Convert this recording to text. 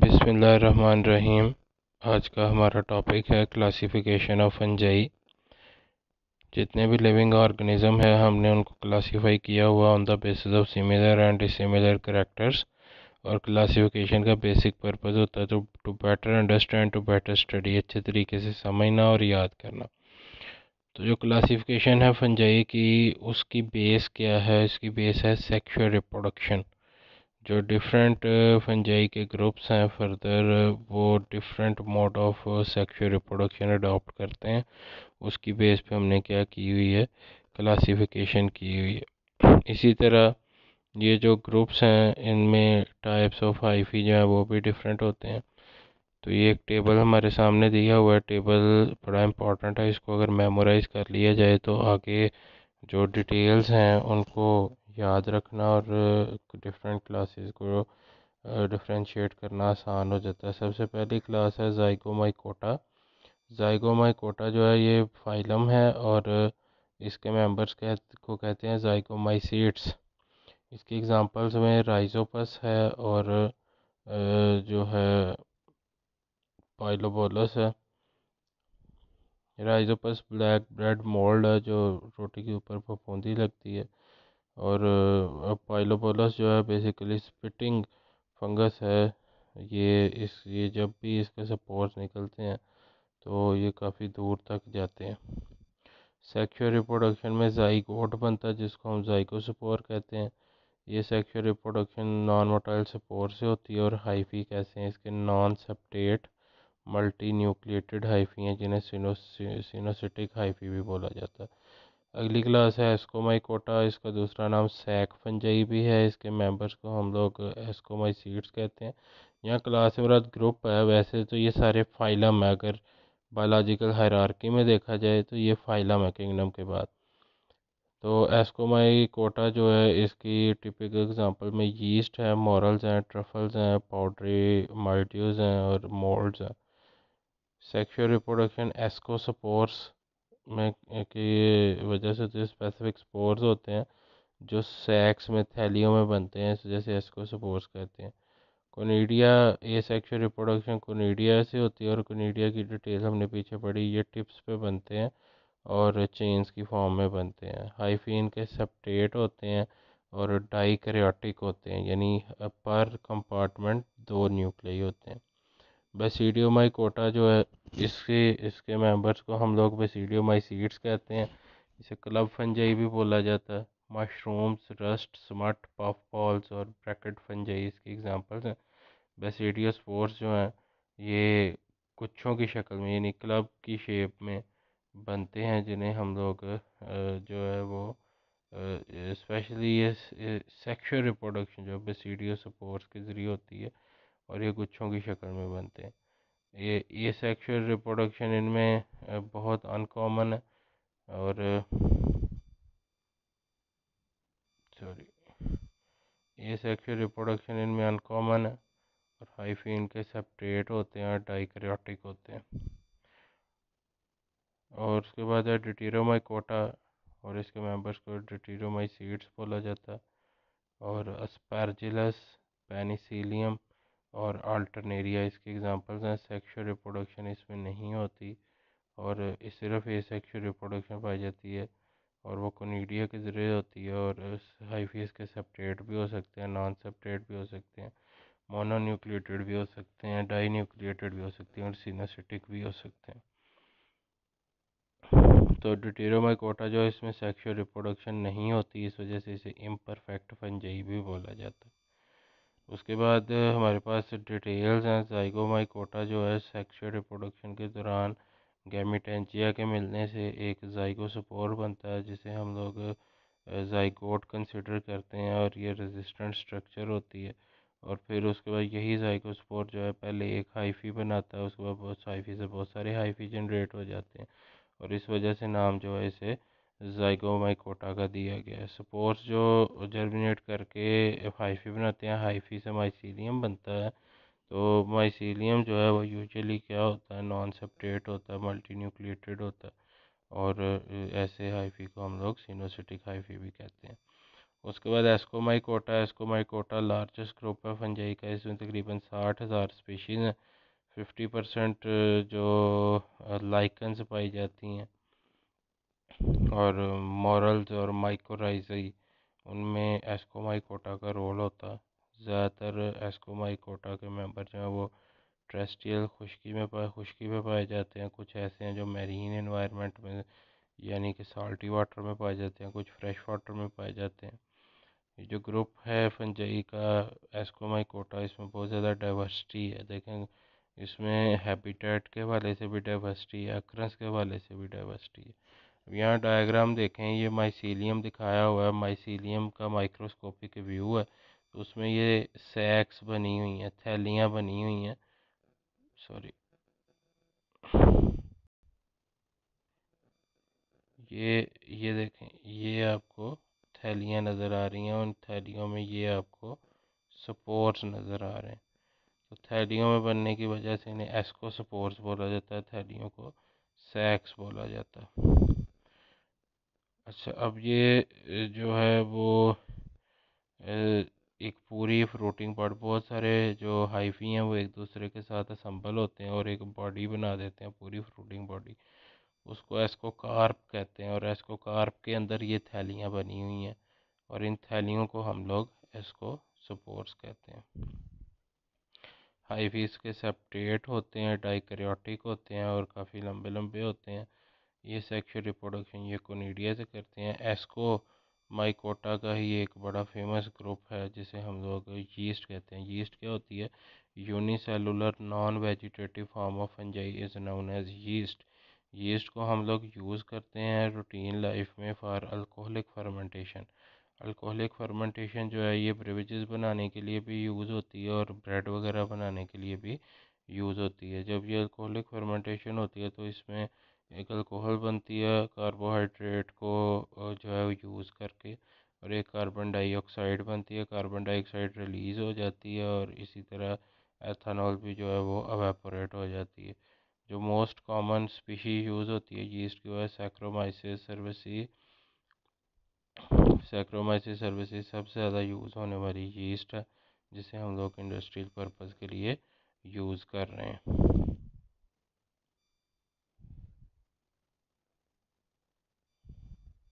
बिसमीम आज का हमारा टॉपिक है क्लासिफिकेशन ऑफ फंजाई जितने भी लिविंग ऑर्गेनिज्म है हमने उनको क्लासिफाई किया हुआ on the basis of similar and dissimilar characters और क्लासिफिकेशन का बेसिक पर्पज़ होता है तो to better understand to better study अच्छे तरीके से समझना और याद करना तो जो क्लासिफिकेशन है फंजाई की उसकी बेस क्या है इसकी बेस है सेक्शुअल रिप्रोडक्शन जो डिफरेंट फंजाई uh, के ग्रुप्स हैं फर्दर uh, वो different mode of sexual reproduction adopt करते हैं उसकी बेस पे हमने क्या की हुई है क्लासिफिकेशन की हुई है इसी तरह ये जो ग्रुप्स हैं इनमें टाइप्स ऑफ हाइफी जो हैं वो भी डिफरेंट होते हैं तो ये एक टेबल हमारे सामने दिया हुआ है टेबल बड़ा इम्पॉर्टेंट है इसको अगर मेमोराइज़ कर लिया जाए तो आगे जो डिटेल्स हैं उनको याद रखना और डिफरेंट क्लासेस को डिफ्रेंशिएट करना आसान हो जाता है सबसे पहली क्लास है जाइगोमाइकोटा जाइगोमाइकोटा जो है ये फाइलम है और इसके मेंबर्स कह, को कहते हैं जाइकोमाइसीट्स इसकी एग्जांपल्स में राइजोपस है और जो है पाइलोबोलस है राइजोपस ब्लैक ब्रेड मोल्ड है जो रोटी के ऊपर फफूंदी लगती है और पाइलोपोलस जो है बेसिकली स्पिटिंग फंगस है ये इस ये जब भी इसके से पोर्स निकलते हैं तो ये काफ़ी दूर तक जाते हैं सेक्शुअल रिप्रोडक्शन में जाइकोट बनता है जिसको हम जाइकोसपोर कहते हैं ये sexual reproduction non motile spore से होती है और हाइफी कैसे हैं इसके non septate multinucleated hyphae हैं जिन्हें सिनोसिटिक हाइफी भी बोला जाता है अगली क्लास है एस्कोमाई कोटा इसका दूसरा नाम सैक फंजाई भी है इसके मेंबर्स को हम लोग एस्कोमाई सीड्स कहते हैं यहाँ क्लास मुराद ग्रुप है वैसे तो ये सारे फाइलम है अगर बायोलॉजिकल हायरार्की में देखा जाए तो ये फाइलम है किंगडम के बाद तो एस्कोमाई कोटा जो है इसकी टिपिकल एग्जांपल में यीस्ट है मॉरल्स हैं ट्रफल्स हैं पाउडरी माइट्यूज़ हैं और मोल्ड हैं सेक्शुअल रिप्रोडक्शन एस्कोसपोर्स में की वजह से जो स्पेसिफिक स्पोर्स होते हैं जो सेक्स में थैलियों में बनते हैं जैसे इसको स्पोर्स कहते हैं conidia asexual reproduction conidia से होती है और कोनीडिया की डिटेल हमने पीछे पढ़ी ये टिप्स पे बनते हैं और चेन्स की फॉर्म में बनते हैं हाइफीन के सेप्टेट होते हैं और डाइकरियोटिक होते हैं यानी पर कंपार्टमेंट दो न्यूक्लियाई होते हैं बसीडियो माई कोटा जो है इसके इसके मेंबर्स को हम लोग बसीडियो माई सीड्स कहते हैं इसे क्लब फंजाई भी बोला जाता है mushrooms rust smut puff balls और ब्रैकेट फंजाई इसके एग्जांपल्स हैं बेसिडियो स्पोर्स जो हैं ये कुछों की शक्ल में यानी क्लब की शेप में बनते हैं जिन्हें हम लोग जो है वो स्पेशली ये सेक्शुअल रिप्रोडक्शन जो बेसिडियो स्पोर्ट्स के ज़रिए होती है और ये गुच्छों की शक्ल में बनते हैं ये ये सेक्शुअल रिप्रोडक्शन इनमें बहुत अनकॉमन है और सॉरी ये सेक्शुअल रिप्रोडक्शन इनमें अनकॉमन है और हाइफी इनके सेपरेट होते हैं और डाइक्रियाटिक होते हैं और उसके बाद है डिटीरोमाई कोटा और इसके मेंबर्स को डिटीरोमाई सीड्स बोला जाता है और अस्पैरजिलस पेनिसिलियम और अल्टरनेरिया इसके एग्जांपल्स हैं सेक्सुअल रिप्रोडक्शन इसमें नहीं होती और सिर्फ ए सेक्शुअल रिप्रोडक्शन पाई जाती है और वो कोनीडिया के ज़रिए होती है और हाइफीस के सेपरेट भी हो सकते हैं नॉन सेपरेट भी हो सकते हैं मोनोन्यूक्लिएटेड भी हो सकते हैं डाई न्यूक्लिएटेड भी हो सकते हैं और सीनासिटिक भी हो सकते हैं तो डिटेरोमाइकोटा जो है इसमें सेक्सुअल रिप्रोडक्शन नहीं होती इस वजह से इसे इम्परफेक्ट फंजई भी बोला जाता है उसके बाद हमारे पास डिटेल्स हैं जाइगोमाई माइकोटा जो है सेक्शुअल रिप्रोडक्शन के दौरान गैमिटेंजिया के मिलने से एक जाइगो सपोर बनता है जिसे हम लोग जाइकोट कंसिडर करते हैं और ये रेजिस्टेंट स्ट्रक्चर होती है और फिर उसके बाद यही जाइगो जो है पहले एक हाइफी बनाता है उसके बाद बहुत हाइफी से बहुत सारे हाइफी जनरेट हो जाते हैं और इस वजह से नाम जो है इसे जायकोमाइकोटा का दिया गया है सपोज जो जर्मिनेट करके हाइफी बनाते हैं हाइफी से माइसीलियम बनता है तो माइसीलियम जो है वो यूजुअली क्या होता है नॉन सेपरेट होता है मल्टी न्यूक्टेड होता है और ऐसे हाइफी को हम लोग सिनोसिटिक हाइफी भी कहते हैं उसके बाद एस्कोमाइकोटा एस्कोमाइकोटा लार्जेस्ट ग्रुप है फंजाई का इसमें तकरीबन साठ हज़ार स्पीशीज़ हैं फिफ्टी परसेंट जो लाइकन्स पाई जाती हैं और मॉरल्स और माइकोराइजई उनमें एस्कोमाई कोटा का रोल होता ज़्यादातर एस्कोमाई कोटा के मेंबर जो हैं वो ट्रेस्टियल खुश्की में पाए खुश्की में पाए जाते हैं कुछ ऐसे हैं जो मेरीन इन्वायरमेंट में यानी कि साल्टी वाटर में पाए जाते हैं कुछ फ्रेश वाटर में पाए जाते हैं ये जो ग्रुप है फंजई का एस्कोमाई कोटा इसमें बहुत ज़्यादा डाइवर्सिटी है देखें इसमें हैबिटेट के हवाले से भी डाइवर्सिटी है अक्रेंस के हवाले से भी डाइवर्सिटी है यहाँ डायग्राम देखें ये माइसीलियम दिखाया हुआ है माइसीलियम का माइक्रोस्कोपिक व्यू है तो उसमें ये सैक्स बनी हुई हैं थैलियाँ बनी हुई हैं सॉरी ये ये देखें ये आपको थैलियाँ नज़र आ रही हैं उन थैलियों में ये आपको सपोर्ट्स नज़र आ रहे हैं तो थैलियों में बनने की वजह से इन्हें एस्को सपोर्ट्स बोला जाता है थैलियों को सैक्स बोला जाता है अच्छा अब ये जो है वो एक पूरी फ्रूटिंग पार्ट बहुत सारे जो हाइफी हैं वो एक दूसरे के साथ असम्बल होते हैं और एक बॉडी बना देते हैं पूरी फ्रूटिंग बॉडी उसको एस्को कार्प कहते हैं और एस्कोकार्प के अंदर ये थैलियाँ बनी हुई हैं और इन थैलियों को हम लोग एस्को सपोर्ट्स कहते हैं हाइफीज के सेप्टेट होते हैं डाइक्रियाटिक होते हैं और काफ़ी लंबे लंबे होते हैं ये सेक्शुअल रिप्रोडक्शन ये कोनीडिया से करते हैं एस्को माइकोटा का ही एक बड़ा फेमस ग्रुप है जिसे हम लोग यीस्ट कहते हैं यीस्ट क्या होती है unicellular non vegetative form of fungi is known as yeast yeast को हम लोग यूज़ करते हैं रूटीन लाइफ में for alcoholic fermentation alcoholic fermentation जो है ये ब्रेवेजेस बनाने के लिए भी यूज़ होती है और ब्रेड वगैरह बनाने के लिए भी यूज़ होती है जब ये अल्कोहलिक फर्मेंटेशन होती है तो इसमें एक अल्कोहल बनती है कार्बोहाइड्रेट को जो है यूज़ करके और एक कार्बन डाइऑक्साइड बनती है कार्बन डाइऑक्साइड रिलीज़ हो जाती है और इसी तरह एथानॉल भी जो है वो अवेपोरेट हो जाती है जो मोस्ट कॉमन स्पीशी यूज़ होती है यीस्ट की वह सैक्रोमाइसिस सर्विसी सैक्रोमाइसिस सर्विसी सबसे ज़्यादा यूज़ होने वाली यीस्ट है जिसे हम लोग इंडस्ट्रियल पर्पज़ के लिए यूज़ कर रहे हैं